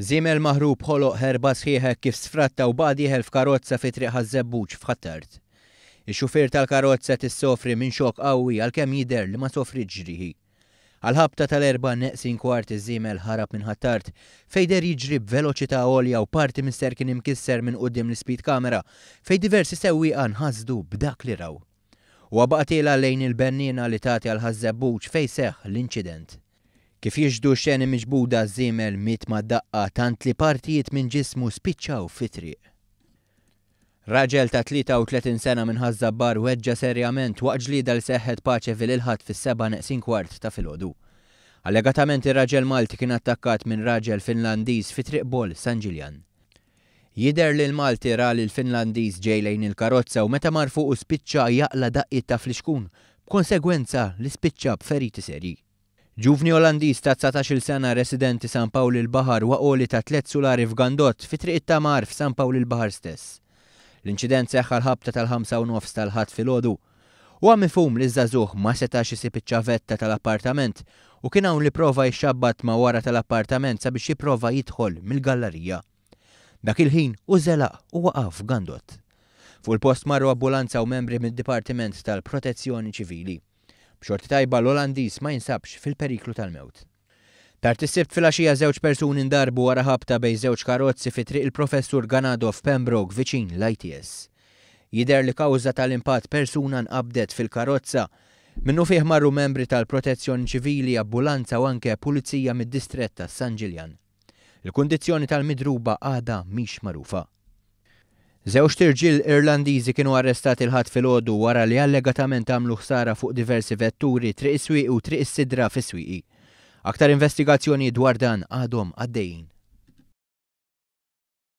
Zimel maħrub ħoloq herba sħiħek kif sfratta u badiħel f'karozza fi triq ħażebbuċ f'ħattart. Ix-xufier tal-karozza tis-sofri minn xok qawwi għalkemm jidher li ma sofri ġriħi. Għal-ħabta tal-erba neqsin kwart iż-żimel ħarab minn ħattart fejder jiġri b'veloċità għolja u parti mister kien imkisser minn qudiem l-speed kamera fej diversi sewwieqa nħasdu b'dak li raw. U għabaqtila lejn il-bennina li tagħti għal ħażebbuċ fej seħ l-inċident. Kif jiġdu xeni miġbuda zimel mit ma daqqa tant li partijiet minn ġismu spiċċaw fitri. Raġel ta' 33 sena minn ħazzabbar weġġa serjament waqġli dal seħħet paċe fil-ilħat fis-seba neqsin kwart ta' filgħodu. Allegatament ir-raġel Malti kien attakkat minn raġel Finlandiż fi triq bol San Ġiljan. Jider li l-Malti ra li l-Finlandiż ġejlejn il-karozza u meta mar fuq spiċċa jaqla daqqiet ta' fliskun, b'konsegwenza li spiċċa b'feriti serji. Ġuvni Olandiż ta' 19 sena residenti San Pawl il-Bahar waqoli ta' tlet sulari f'Gandot fi triq tamar f'San Pawl il-Bahar stess. L-inċident seħħ ħabta tal-5 nofs tal-ħat fil-ħodu. U għamifum mifhum li żagħżugħ ma setax isib iċ-ċavetta tal-appartament u kien hawn li prova jxabbat ma wara tal-appartament sabiex jipprova jidħol mill-gallerija. Dak il-ħin u zelaq u waqaf gandot. Fu l post marru ambulanza u membri mid-Dipartiment tal-Protezzjoni Ċivili. B'xorti tajba l-Olandiż ma jinsabx fil-periklu tal-mewt. Tartissib fil-axija żewġ persuni indarbu wara ħabta bej żewġ karozzi fi triq il-professur Ganadov Pembroke viċin l-ITS. Jider li kawża tal impat persuna nqabdet fil-karozza minnu fih marru membri tal-protezzjoni ċivili, ambulanza u anke pulizija mid distretta san Ġiljan. Il-kundizzjoni tal-midruba għada mhix marufa. Żewġ tirġil Irlandiżi kienu arrestati ħat fil filgħodu wara li allegatament għamlu ħsara fuq diversi vetturi triq u triq is-sidra fis-swieqi. Aktar investigazzjoni dwar dan għadhom għaddejjin.